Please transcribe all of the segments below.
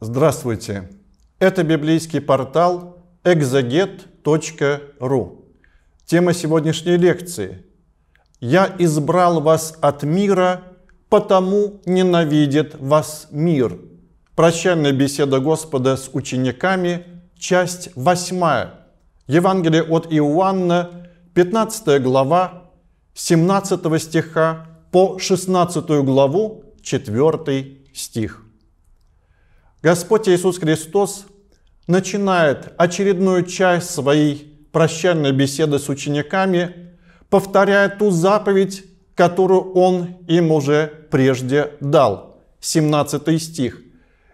Здравствуйте! Это библейский портал exaget.ru. Тема сегодняшней лекции «Я избрал вас от мира, потому ненавидит вас мир». Прощальная беседа Господа с учениками, часть 8. Евангелие от Иоанна, 15 глава, 17 стиха по 16 главу, 4 стих. Господь Иисус Христос начинает очередную часть своей прощальной беседы с учениками, повторяя ту заповедь, которую Он им уже прежде дал. 17 стих.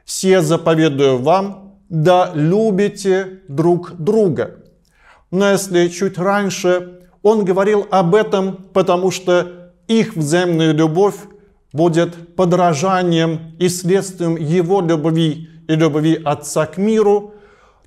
«Се заповедую вам, да любите друг друга». Но если чуть раньше он говорил об этом, потому что их взаимная любовь будет подражанием и следствием его любви и любви Отца к миру,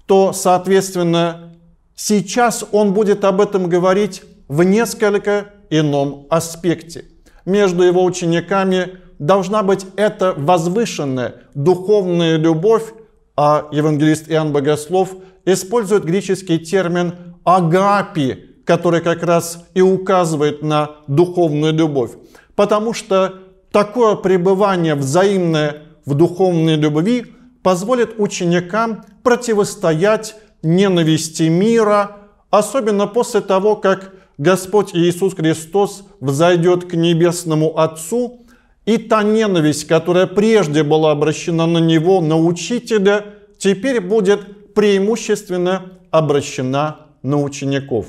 то, соответственно, сейчас он будет об этом говорить в несколько ином аспекте. Между его учениками должна быть эта возвышенная духовная любовь, а евангелист Иоанн Богослов использует греческий термин «агапи», который как раз и указывает на духовную любовь. Потому что Такое пребывание взаимное в духовной любви позволит ученикам противостоять ненависти мира, особенно после того, как Господь Иисус Христос взойдет к Небесному Отцу, и та ненависть, которая прежде была обращена на Него, на Учителя, теперь будет преимущественно обращена на учеников.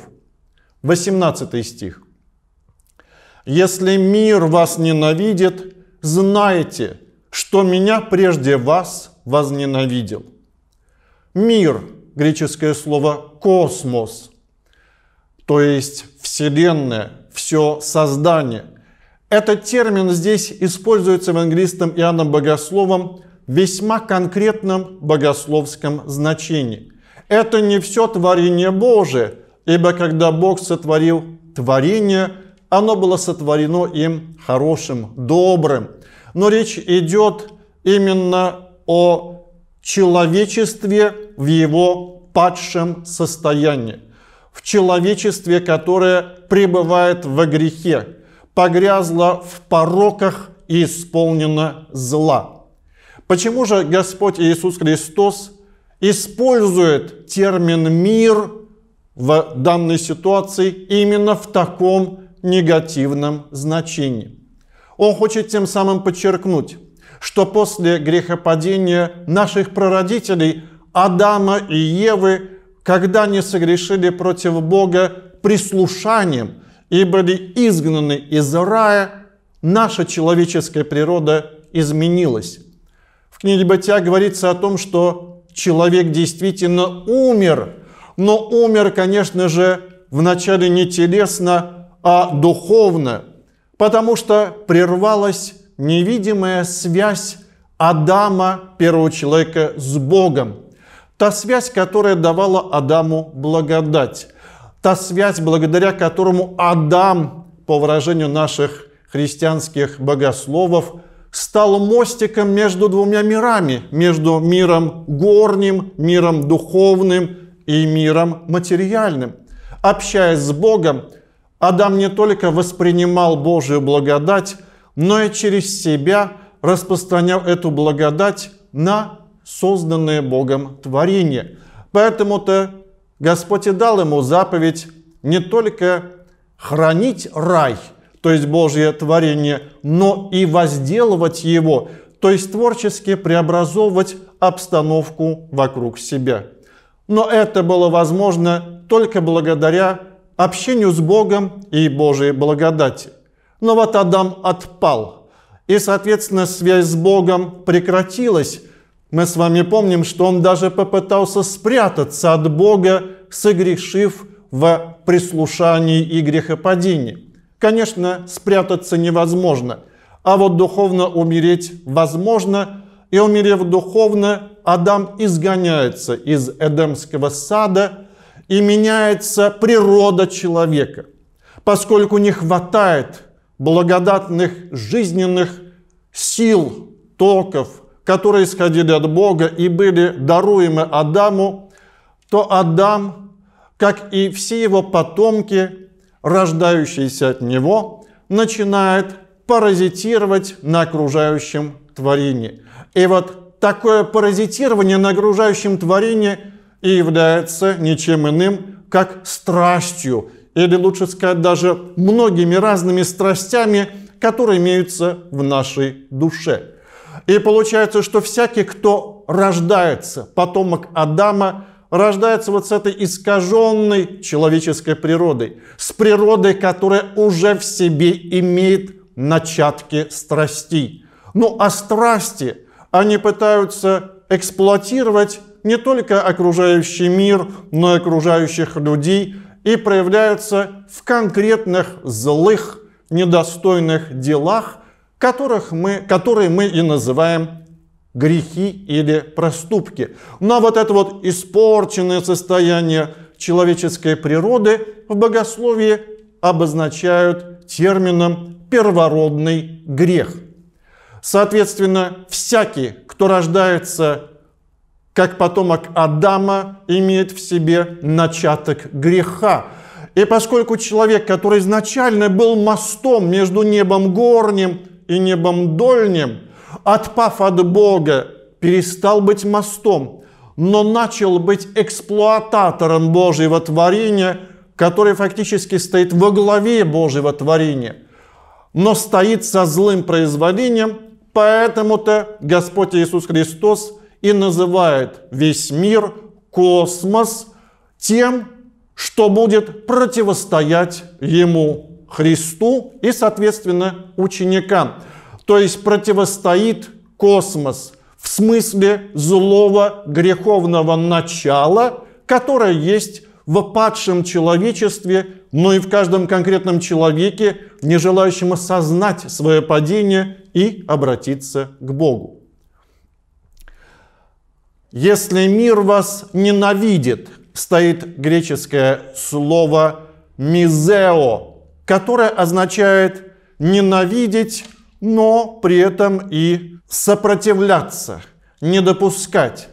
18 стих. Если мир вас ненавидит, знайте, что меня прежде вас возненавидел. Мир, греческое слово космос, то есть Вселенная, все создание. Этот термин здесь используется в евангелистом Иоанном Богословом в весьма конкретном богословском значении. Это не все творение Божие, ибо когда Бог сотворил творение – оно было сотворено им хорошим, добрым. Но речь идет именно о человечестве в его падшем состоянии, в человечестве, которое пребывает во грехе, погрязло в пороках и исполнено зла. Почему же Господь Иисус Христос использует термин «мир» в данной ситуации именно в таком негативном значении. Он хочет тем самым подчеркнуть, что после грехопадения наших прародителей Адама и Евы, когда они согрешили против Бога прислушанием и были изгнаны из рая, наша человеческая природа изменилась. В книге Бытия говорится о том, что человек действительно умер, но умер, конечно же, вначале не телесно, а духовно, потому что прервалась невидимая связь Адама, первого человека, с Богом. Та связь, которая давала Адаму благодать. Та связь, благодаря которому Адам, по выражению наших христианских богословов, стал мостиком между двумя мирами, между миром горним, миром духовным и миром материальным. Общаясь с Богом, Адам не только воспринимал Божью благодать, но и через себя распространял эту благодать на созданное Богом творение. Поэтому-то Господь и дал ему заповедь не только хранить рай, то есть Божье творение, но и возделывать его, то есть творчески преобразовывать обстановку вокруг себя. Но это было возможно только благодаря общению с Богом и Божьей благодати. Но вот Адам отпал, и, соответственно, связь с Богом прекратилась. Мы с вами помним, что он даже попытался спрятаться от Бога, согрешив в прислушании и грехопадении. Конечно, спрятаться невозможно, а вот духовно умереть возможно, и умерев духовно, Адам изгоняется из Эдемского сада – и меняется природа человека, поскольку не хватает благодатных жизненных сил, токов, которые исходили от Бога и были даруемы Адаму, то Адам, как и все его потомки, рождающиеся от него, начинает паразитировать на окружающем творении. И вот такое паразитирование на окружающем творении – и является ничем иным, как страстью, или лучше сказать даже многими разными страстями, которые имеются в нашей душе. И получается, что всякий, кто рождается, потомок Адама, рождается вот с этой искаженной человеческой природой, с природой, которая уже в себе имеет начатки страстей. Ну а страсти, они пытаются эксплуатировать не только окружающий мир, но и окружающих людей и проявляются в конкретных злых, недостойных делах, которых мы, которые мы и называем грехи или проступки. Но вот это вот испорченное состояние человеческой природы в богословии обозначают термином «первородный грех». Соответственно, всякий, кто рождается как потомок Адама, имеет в себе начаток греха. И поскольку человек, который изначально был мостом между небом горним и небом дольним, отпав от Бога, перестал быть мостом, но начал быть эксплуататором Божьего творения, который фактически стоит во главе Божьего творения, но стоит со злым производением, поэтому-то Господь Иисус Христос и называет весь мир, космос, тем, что будет противостоять ему, Христу и, соответственно, ученикам. То есть противостоит космос в смысле злого греховного начала, которое есть в падшем человечестве, но и в каждом конкретном человеке, не желающем осознать свое падение и обратиться к Богу. Если мир вас ненавидит, стоит греческое слово «мизео», которое означает «ненавидеть», но при этом и сопротивляться, не допускать.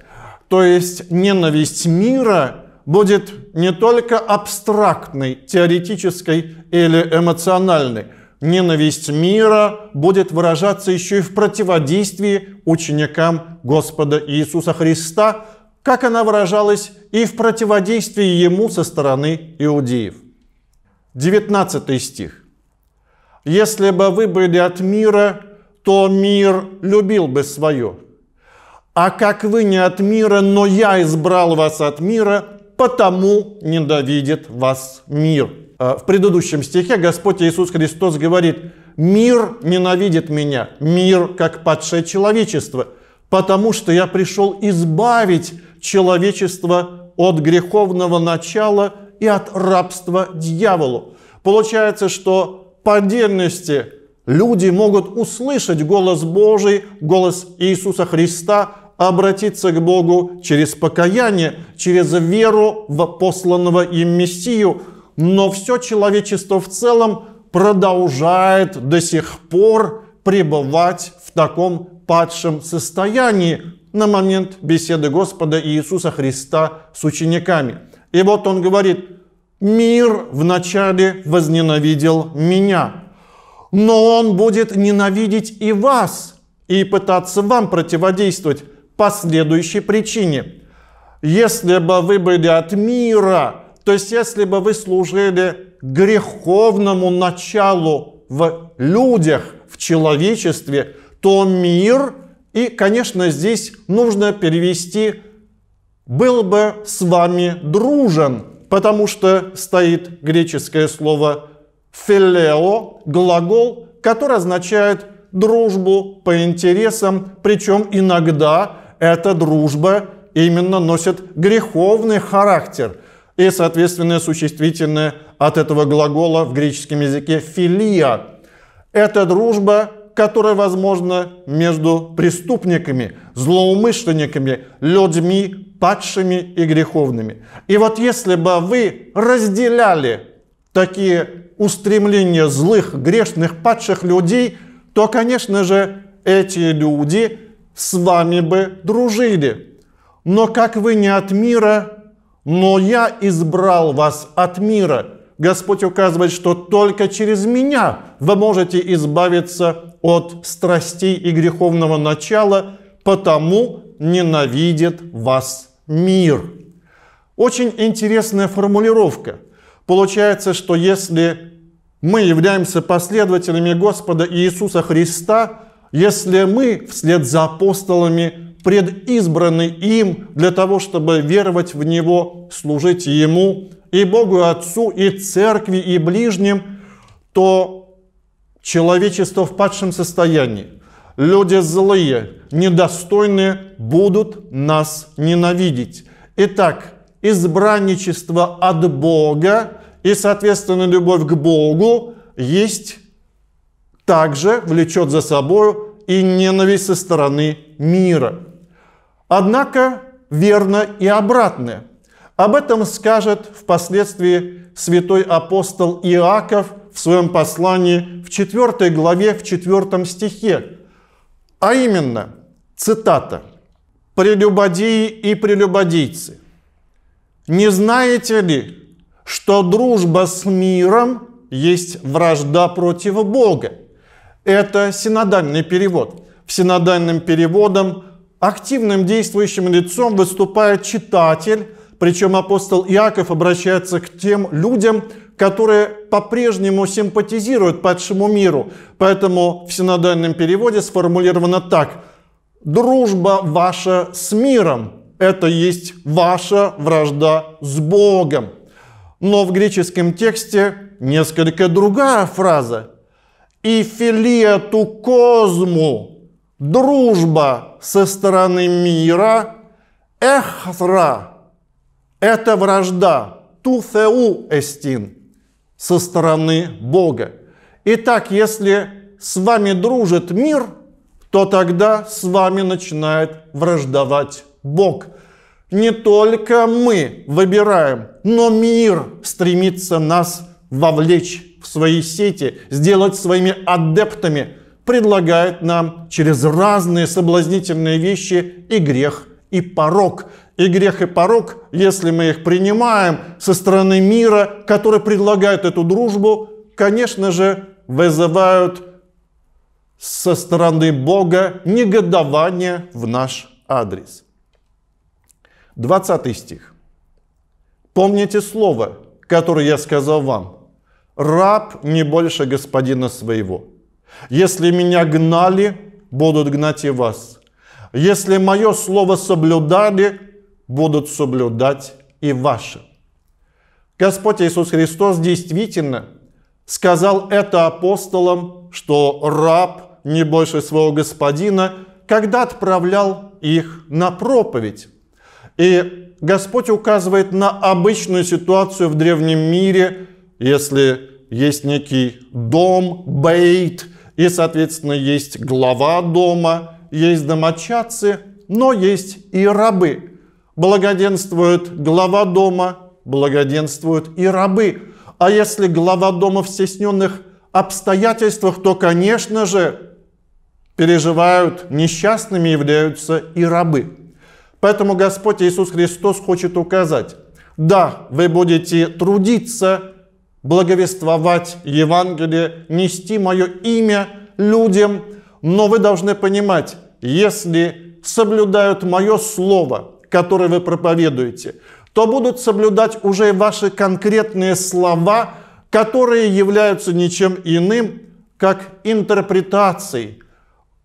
То есть ненависть мира будет не только абстрактной, теоретической или эмоциональной, ненависть мира будет выражаться еще и в противодействии ученикам Господа Иисуса Христа, как она выражалась и в противодействии ему со стороны иудеев. 19 стих. «Если бы вы были от мира, то мир любил бы свое. А как вы не от мира, но я избрал вас от мира, потому ненавидит вас мир. Э, в предыдущем стихе Господь Иисус Христос говорит, мир ненавидит меня, мир как падшее человечество, потому что я пришел избавить человечество от греховного начала и от рабства дьяволу. Получается, что по отдельности люди могут услышать голос Божий, голос Иисуса Христа, обратиться к Богу через покаяние, через веру в посланного им Мессию. Но все человечество в целом продолжает до сих пор пребывать в таком падшем состоянии на момент беседы Господа Иисуса Христа с учениками. И вот он говорит, мир вначале возненавидел меня, но он будет ненавидеть и вас и пытаться вам противодействовать. По следующей причине. Если бы вы были от мира, то есть если бы вы служили греховному началу в людях, в человечестве, то мир, и, конечно, здесь нужно перевести «был бы с вами дружен», потому что стоит греческое слово «филео», глагол, который означает дружбу по интересам, причем иногда эта дружба именно носит греховный характер. И соответственное существительное от этого глагола в греческом языке «филия». Это дружба, которая возможна между преступниками, злоумышленниками, людьми падшими и греховными. И вот если бы вы разделяли такие устремления злых, грешных, падших людей, то, конечно же, эти люди с вами бы дружили. Но как вы не от мира, но я избрал вас от мира. Господь указывает, что только через меня вы можете избавиться от страстей и греховного начала, потому ненавидит вас мир. Очень интересная формулировка. Получается, что если мы являемся последователями Господа Иисуса Христа, если мы вслед за апостолами предизбраны им для того, чтобы веровать в Него, служить Ему и Богу и Отцу, и Церкви, и ближним, то человечество в падшем состоянии, люди злые, недостойные будут нас ненавидеть. Итак, избранничество от Бога и, соответственно, любовь к Богу есть также влечет за собой и ненависть со стороны мира. Однако верно и обратное. Об этом скажет впоследствии святой апостол Иаков в своем послании в 4 главе, в 4 стихе. А именно, цитата, «Прелюбодеи и прелюбодейцы, не знаете ли, что дружба с миром есть вражда против Бога?» Это синодальный перевод. В синодальном переводом активным действующим лицом выступает читатель, причем апостол Иаков обращается к тем людям, которые по-прежнему симпатизируют падшему миру. Поэтому в синодальном переводе сформулировано так. «Дружба ваша с миром – это есть ваша вражда с Богом». Но в греческом тексте несколько другая фраза и филету козму, дружба со стороны мира, эхра – это вражда, туфеу эстин – со стороны Бога. Итак, если с вами дружит мир, то тогда с вами начинает враждовать Бог. Не только мы выбираем, но мир стремится нас вовлечь свои сети, сделать своими адептами, предлагает нам через разные соблазнительные вещи и грех, и порог. И грех, и порог, если мы их принимаем со стороны мира, который предлагает эту дружбу, конечно же, вызывают со стороны Бога негодование в наш адрес. 20 стих. Помните слово, которое я сказал вам раб не больше господина своего. Если меня гнали, будут гнать и вас. Если мое слово соблюдали, будут соблюдать и ваши. Господь Иисус Христос действительно сказал это апостолам, что раб не больше своего господина, когда отправлял их на проповедь. И Господь указывает на обычную ситуацию в древнем мире, если есть некий дом, бейт, и, соответственно, есть глава дома, есть домочадцы, но есть и рабы. Благоденствует глава дома, благоденствуют и рабы. А если глава дома в стесненных обстоятельствах, то, конечно же, переживают несчастными являются и рабы. Поэтому Господь Иисус Христос хочет указать, да, вы будете трудиться, благовествовать Евангелие, нести мое имя людям, но вы должны понимать, если соблюдают мое слово, которое вы проповедуете, то будут соблюдать уже ваши конкретные слова, которые являются ничем иным, как интерпретацией,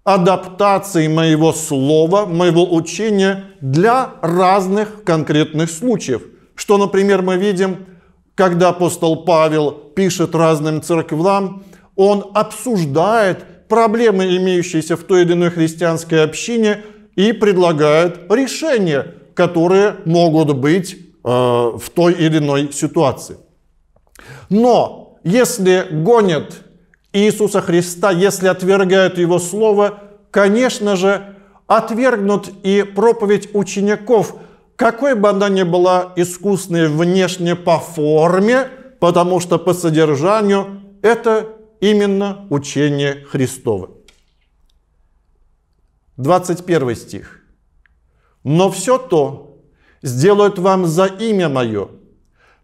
адаптацией моего слова, моего учения для разных конкретных случаев. Что, например, мы видим – когда апостол Павел пишет разным церквам, он обсуждает проблемы, имеющиеся в той или иной христианской общине, и предлагает решения, которые могут быть э, в той или иной ситуации. Но если гонят Иисуса Христа, если отвергают Его Слово, конечно же, отвергнут и проповедь учеников – какой бы она ни была искусной внешне по форме, потому что по содержанию это именно учение Христово. 21 стих. «Но все то сделают вам за имя Мое,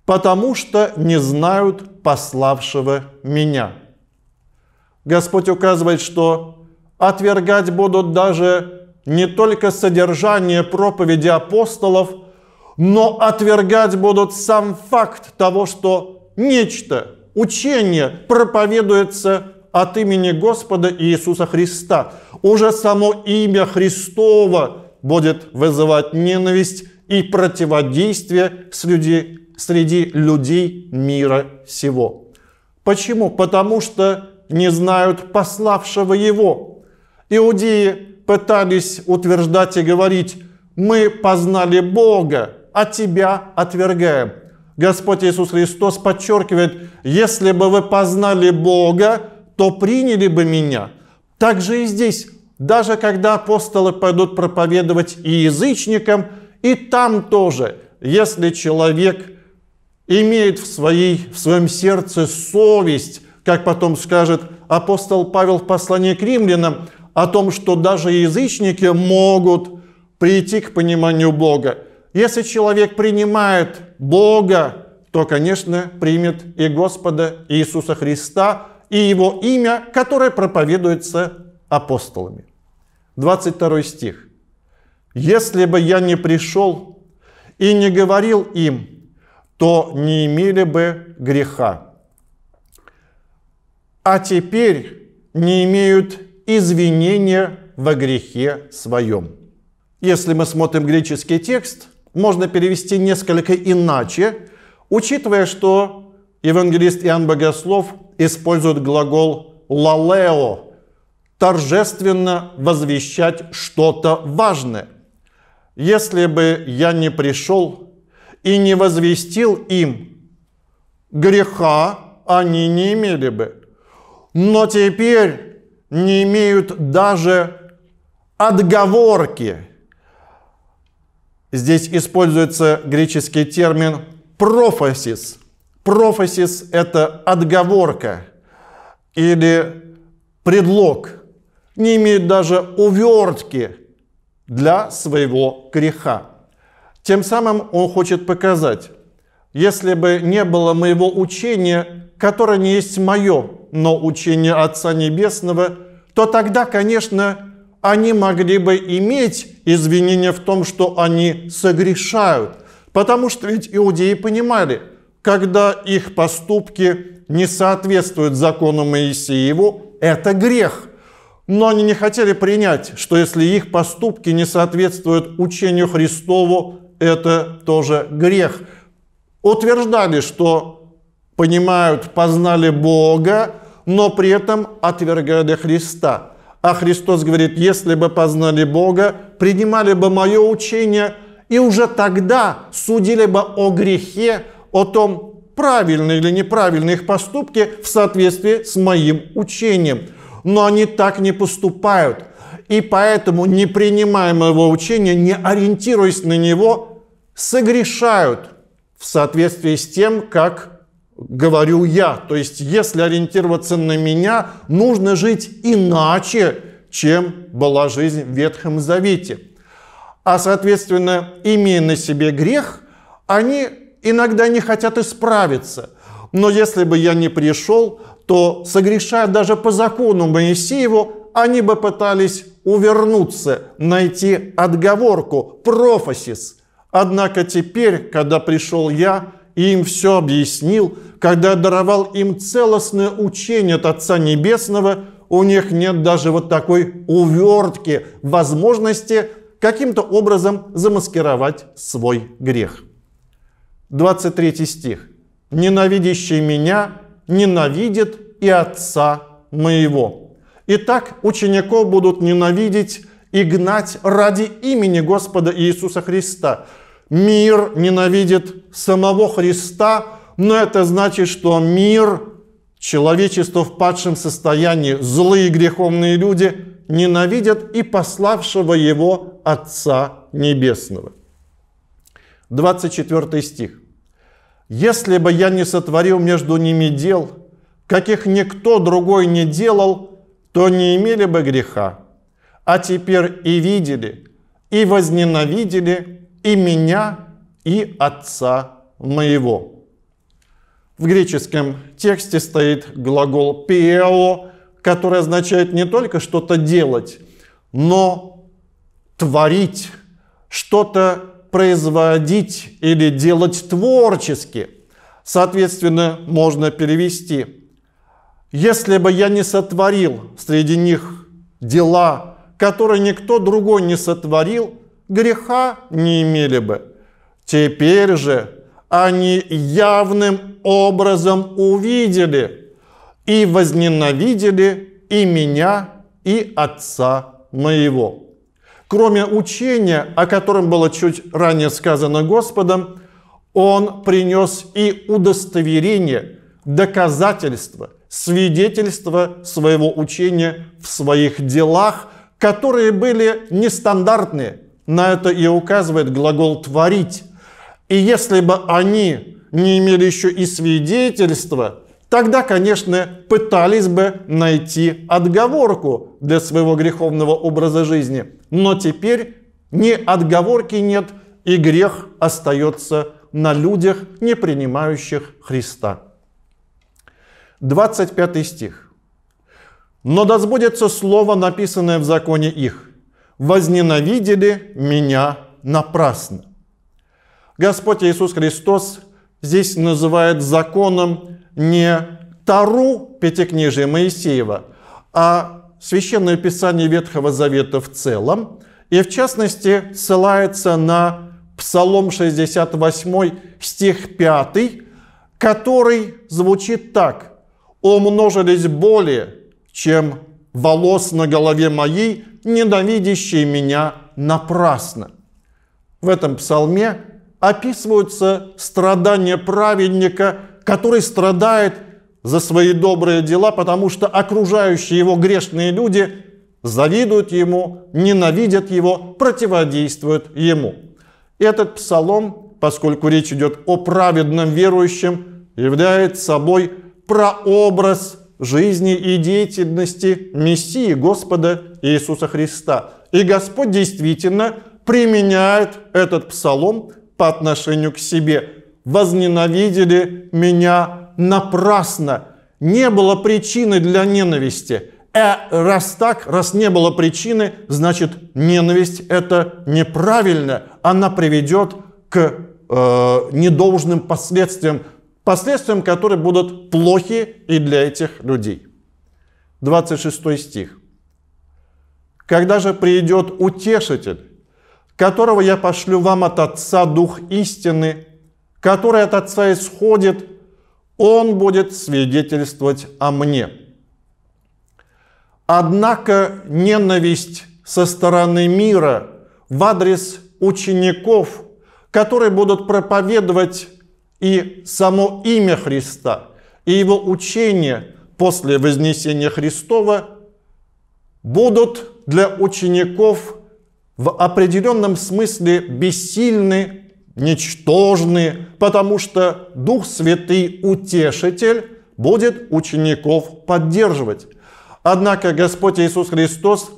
потому что не знают пославшего Меня». Господь указывает, что отвергать будут даже не только содержание проповеди апостолов, но отвергать будут сам факт того, что нечто, учение проповедуется от имени Господа Иисуса Христа. Уже само имя Христова будет вызывать ненависть и противодействие среди, среди людей мира сего. Почему? Потому что не знают пославшего его. Иудеи пытались утверждать и говорить, мы познали Бога, а тебя отвергаем. Господь Иисус Христос подчеркивает, если бы вы познали Бога, то приняли бы меня. Так же и здесь, даже когда апостолы пойдут проповедовать и язычникам, и там тоже, если человек имеет в, своей, в своем сердце совесть, как потом скажет апостол Павел в послании к римлянам, о том, что даже язычники могут прийти к пониманию Бога. Если человек принимает Бога, то, конечно, примет и Господа Иисуса Христа, и Его имя, которое проповедуется апостолами. 22 стих. «Если бы я не пришел и не говорил им, то не имели бы греха. А теперь не имеют извинение во грехе своем. Если мы смотрим греческий текст, можно перевести несколько иначе, учитывая, что евангелист Иоанн Богослов использует глагол «лалео» – торжественно возвещать что-то важное. «Если бы я не пришел и не возвестил им, греха они не имели бы. Но теперь не имеют даже отговорки. Здесь используется греческий термин профасис. Профасис – это отговорка или предлог. Не имеют даже увертки для своего греха. Тем самым он хочет показать, если бы не было моего учения, которое не есть мое, но учение Отца Небесного – то тогда, конечно, они могли бы иметь извинения в том, что они согрешают. Потому что ведь иудеи понимали, когда их поступки не соответствуют закону Моисееву, это грех. Но они не хотели принять, что если их поступки не соответствуют учению Христову, это тоже грех. Утверждали, что понимают, познали Бога, но при этом отвергали Христа. А Христос говорит, если бы познали Бога, принимали бы мое учение, и уже тогда судили бы о грехе, о том, правильны или неправильны их поступки в соответствии с моим учением. Но они так не поступают. И поэтому, не принимая моего учения, не ориентируясь на него, согрешают в соответствии с тем, как говорю я. То есть, если ориентироваться на меня, нужно жить иначе, чем была жизнь в Ветхом Завете. А, соответственно, имея на себе грех, они иногда не хотят исправиться. Но если бы я не пришел, то, согрешая даже по закону Моисееву, они бы пытались увернуться, найти отговорку, профасис. Однако теперь, когда пришел я, и им все объяснил, когда даровал им целостное учение от Отца Небесного, у них нет даже вот такой увертки, возможности каким-то образом замаскировать свой грех. 23 стих. «Ненавидящий меня ненавидит и Отца моего». Итак, учеников будут ненавидеть и гнать ради имени Господа Иисуса Христа – Мир ненавидит самого Христа, но это значит, что мир, человечество в падшем состоянии, злые греховные люди ненавидят и пославшего его Отца Небесного. 24 стих. «Если бы я не сотворил между ними дел, каких никто другой не делал, то не имели бы греха, а теперь и видели, и возненавидели и меня, и отца моего». В греческом тексте стоит глагол «пиело», который означает не только что-то делать, но творить, что-то производить или делать творчески. Соответственно, можно перевести. Если бы я не сотворил среди них дела, которые никто другой не сотворил, греха не имели бы. Теперь же они явным образом увидели и возненавидели и меня, и отца моего. Кроме учения, о котором было чуть ранее сказано Господом, он принес и удостоверение, доказательство, свидетельство своего учения в своих делах, которые были нестандартные – на это и указывает глагол «творить». И если бы они не имели еще и свидетельства, тогда, конечно, пытались бы найти отговорку для своего греховного образа жизни. Но теперь ни отговорки нет, и грех остается на людях, не принимающих Христа. 25 стих. «Но да сбудется слово, написанное в законе их, возненавидели меня напрасно. Господь Иисус Христос здесь называет законом не Тару Пятикнижия Моисеева, а Священное Писание Ветхого Завета в целом, и в частности ссылается на Псалом 68, стих 5, который звучит так. «Умножились более, чем волос на голове моей, ненавидящие меня напрасно. В этом псалме описываются страдания праведника, который страдает за свои добрые дела, потому что окружающие его грешные люди завидуют ему, ненавидят его, противодействуют ему. Этот псалом, поскольку речь идет о праведном верующем, является собой прообраз жизни и деятельности Мессии Господа Иисуса Христа. И Господь действительно применяет этот псалом по отношению к себе. «Возненавидели меня напрасно». Не было причины для ненависти. А раз так, раз не было причины, значит ненависть это неправильно. Она приведет к э, недолжным последствиям последствиям которые будут плохи и для этих людей. 26 стих. «Когда же придет утешитель, которого я пошлю вам от Отца Дух истины, который от Отца исходит, он будет свидетельствовать о мне». Однако ненависть со стороны мира в адрес учеников, которые будут проповедовать и само имя Христа, и его учение после Вознесения Христова будут для учеников в определенном смысле бессильны, ничтожны, потому что Дух Святый Утешитель будет учеников поддерживать. Однако Господь Иисус Христос,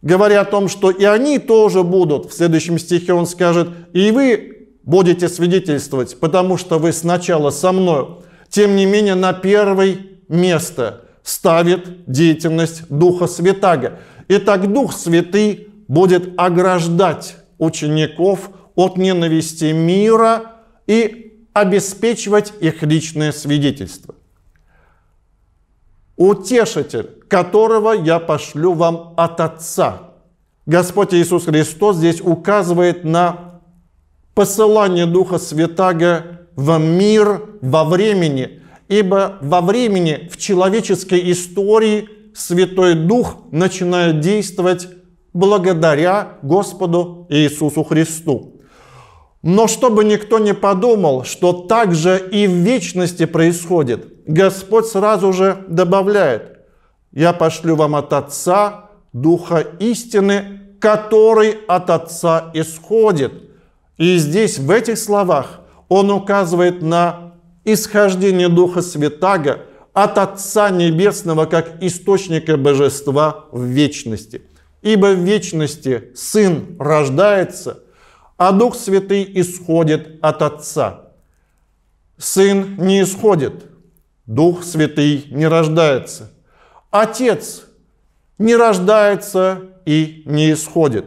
говоря о том, что и они тоже будут, в следующем стихе Он скажет, и вы будете свидетельствовать, потому что вы сначала со мной. Тем не менее, на первое место ставит деятельность Духа Святаго. Итак, Дух Святый будет ограждать учеников от ненависти мира и обеспечивать их личное свидетельство. Утешитель, которого я пошлю вам от Отца. Господь Иисус Христос здесь указывает на посылание Духа Святаго в мир во времени, ибо во времени в человеческой истории Святой Дух начинает действовать благодаря Господу Иисусу Христу. Но чтобы никто не подумал, что так же и в вечности происходит, Господь сразу же добавляет, «Я пошлю вам от Отца Духа истины, который от Отца исходит» И здесь, в этих словах, он указывает на исхождение Духа Святаго от Отца Небесного как источника божества в вечности. Ибо в вечности Сын рождается, а Дух Святый исходит от Отца. Сын не исходит, Дух Святый не рождается. Отец не рождается и не исходит.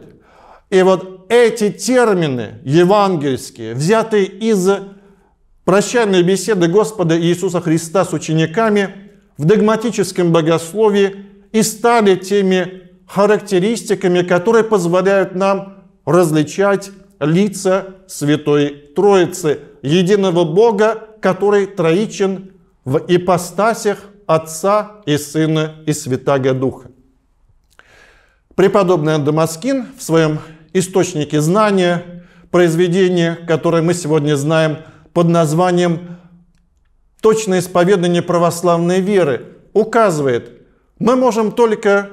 И вот эти термины евангельские, взятые из прощальной беседы Господа Иисуса Христа с учениками в догматическом богословии и стали теми характеристиками, которые позволяют нам различать лица Святой Троицы, единого Бога, который троичен в ипостасях Отца и Сына и Святаго Духа. Преподобный Андамаскин в своем источники знания, произведение, которое мы сегодня знаем под названием «Точное исповедание православной веры», указывает, мы можем только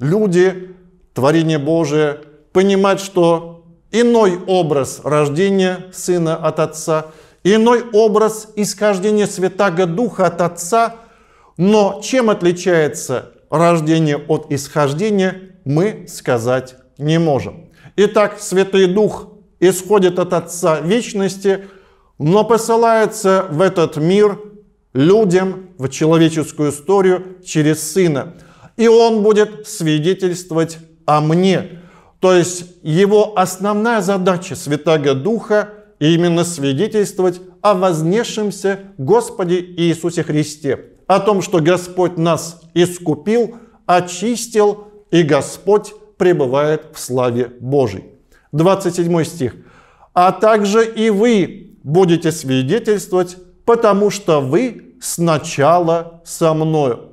люди, творение Божие, понимать, что иной образ рождения Сына от Отца, иной образ исхождения Святаго Духа от Отца, но чем отличается рождение от исхождения, мы сказать не можем. Итак, Святой Дух исходит от Отца Вечности, но посылается в этот мир людям, в человеческую историю через Сына. И Он будет свидетельствовать о мне. То есть его основная задача Святаго Духа именно свидетельствовать о вознесшемся Господе Иисусе Христе, о том, что Господь нас искупил, очистил, и Господь пребывает в славе Божьей. 27 стих. «А также и вы будете свидетельствовать, потому что вы сначала со мною».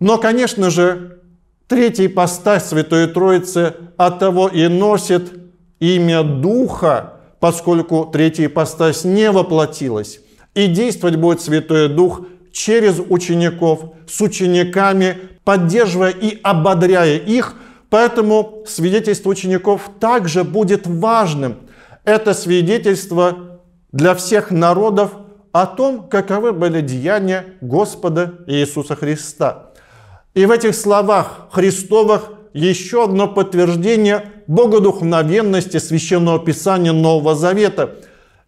Но, конечно же, третий постать Святой Троицы от того и носит имя Духа, поскольку третий ипостась не воплотилась. И действовать будет Святой Дух через учеников, с учениками, поддерживая и ободряя их – Поэтому свидетельство учеников также будет важным. Это свидетельство для всех народов о том, каковы были деяния Господа Иисуса Христа. И в этих словах Христовых еще одно подтверждение богодухновенности Священного Писания Нового Завета,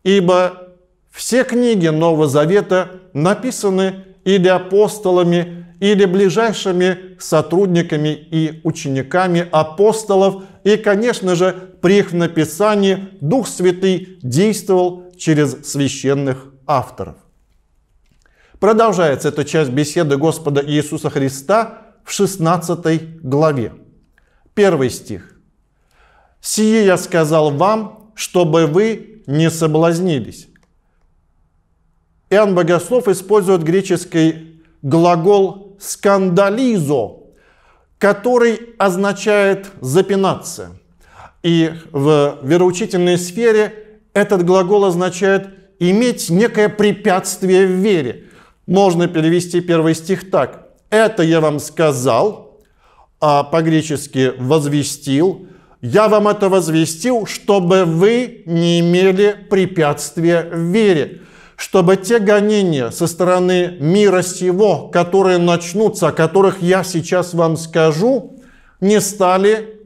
ибо все книги Нового Завета написаны или апостолами, или ближайшими сотрудниками и учениками апостолов. И, конечно же, при их написании Дух Святый действовал через священных авторов. Продолжается эта часть беседы Господа Иисуса Христа в 16 главе. Первый стих. «Сие я сказал вам, чтобы вы не соблазнились». Иоанн Богослов использует греческий глагол скандализо, который означает запинаться. И в вероучительной сфере этот глагол означает иметь некое препятствие в вере. Можно перевести первый стих так. «Это я вам сказал», а по-гречески «возвестил», «я вам это возвестил, чтобы вы не имели препятствия в вере» чтобы те гонения со стороны мира сего, которые начнутся, о которых я сейчас вам скажу, не стали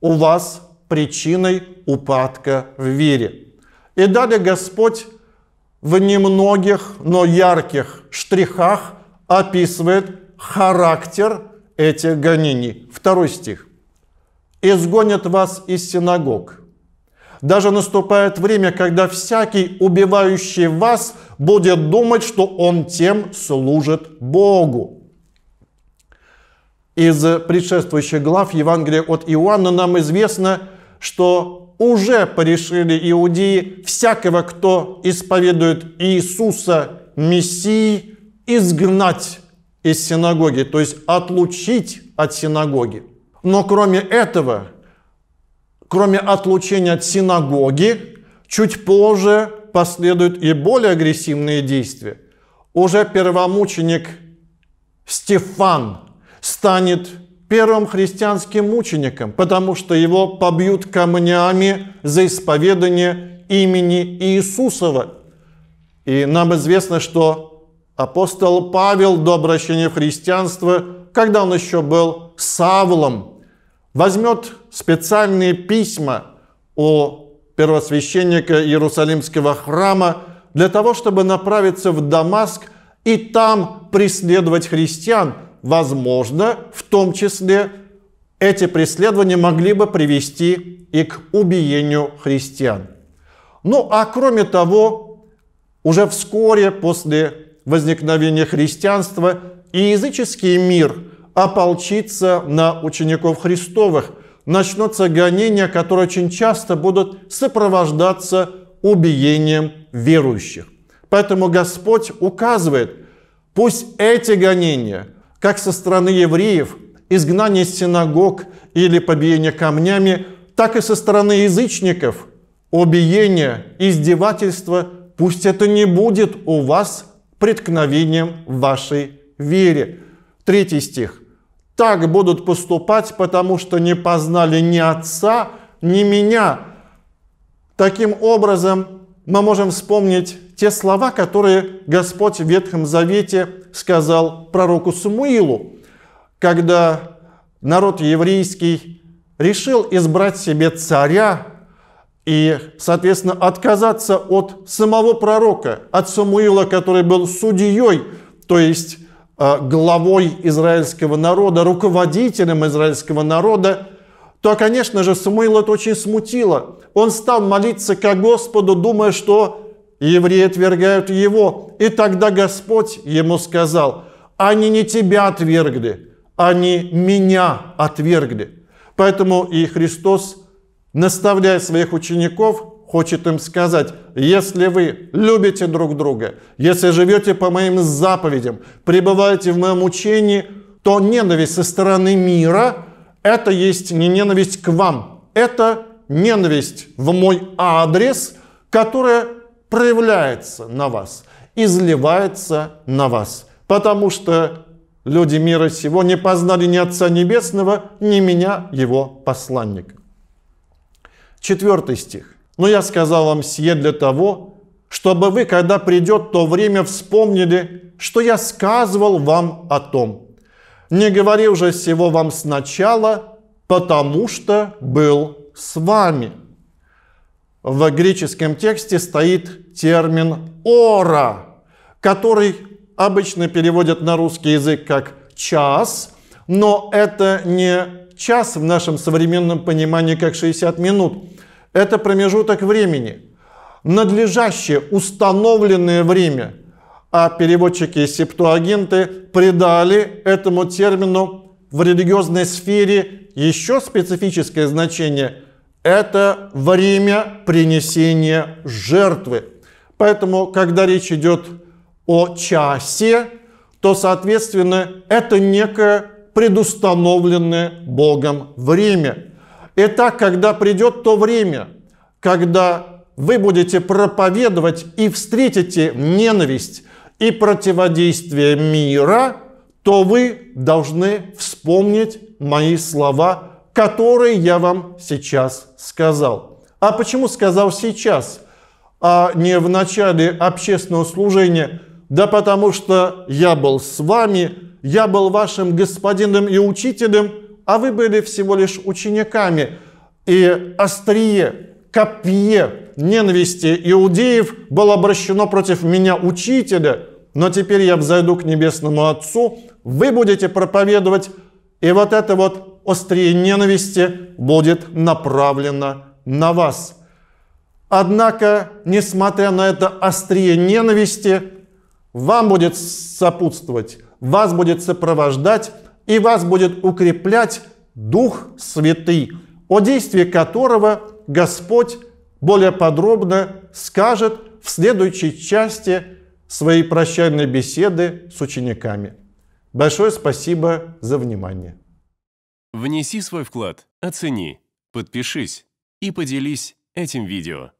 у вас причиной упадка в вере. И далее Господь в немногих, но ярких штрихах описывает характер этих гонений. Второй стих. «Изгонят вас из синагог, даже наступает время, когда всякий, убивающий вас, будет думать, что он тем служит Богу. Из предшествующих глав Евангелия от Иоанна нам известно, что уже порешили иудеи всякого, кто исповедует Иисуса Мессии, изгнать из синагоги, то есть отлучить от синагоги. Но кроме этого, кроме отлучения от синагоги, чуть позже последуют и более агрессивные действия. Уже первомученик Стефан станет первым христианским мучеником, потому что его побьют камнями за исповедание имени Иисусова. И нам известно, что апостол Павел до обращения в христианство, когда он еще был Савлом, возьмет специальные письма о первосвященника Иерусалимского храма для того, чтобы направиться в Дамаск и там преследовать христиан. Возможно, в том числе эти преследования могли бы привести и к убиению христиан. Ну а кроме того, уже вскоре после возникновения христианства и языческий мир – ополчится на учеников Христовых. Начнутся гонения, которые очень часто будут сопровождаться убиением верующих. Поэтому Господь указывает, пусть эти гонения, как со стороны евреев, изгнание синагог или побиение камнями, так и со стороны язычников, убиение, издевательство, пусть это не будет у вас преткновением в вашей вере. Третий стих так будут поступать, потому что не познали ни Отца, ни меня. Таким образом, мы можем вспомнить те слова, которые Господь в Ветхом Завете сказал пророку Самуилу, когда народ еврейский решил избрать себе царя и, соответственно, отказаться от самого пророка, от Самуила, который был судьей, то есть Э, главой израильского народа, руководителем израильского народа, то, конечно же, Самуил это очень смутило. Он стал молиться ко Господу, думая, что евреи отвергают его. И тогда Господь ему сказал, они не тебя отвергли, они меня отвергли. Поэтому и Христос, наставляя своих учеников, хочет им сказать, если вы любите друг друга, если живете по моим заповедям, пребываете в моем учении, то ненависть со стороны мира – это есть не ненависть к вам, это ненависть в мой адрес, которая проявляется на вас, изливается на вас. Потому что люди мира сего не познали ни Отца Небесного, ни меня, его посланника. Четвертый стих. Но я сказал вам сие для того, чтобы вы, когда придет то время, вспомнили, что я сказывал вам о том. Не говорил же всего вам сначала, потому что был с вами. В греческом тексте стоит термин «ора», который обычно переводят на русский язык как «час», но это не час в нашем современном понимании как 60 минут – это промежуток времени, надлежащее установленное время, а переводчики и септуагенты придали этому термину в религиозной сфере еще специфическое значение – это время принесения жертвы. Поэтому, когда речь идет о часе, то, соответственно, это некое предустановленное Богом время – это когда придет то время, когда вы будете проповедовать и встретите ненависть и противодействие мира, то вы должны вспомнить мои слова, которые я вам сейчас сказал. А почему сказал сейчас, а не в начале общественного служения? Да потому что я был с вами, я был вашим господином и учителем – а вы были всего лишь учениками. И острие, копье ненависти иудеев было обращено против меня, учителя, но теперь я взойду к небесному Отцу, вы будете проповедовать, и вот это вот острие ненависти будет направлено на вас. Однако, несмотря на это острие ненависти, вам будет сопутствовать, вас будет сопровождать и вас будет укреплять Дух Святый, о действии которого Господь более подробно скажет в следующей части своей прощальной беседы с учениками. Большое спасибо за внимание. Внеси свой вклад, оцени, подпишись и поделись этим видео.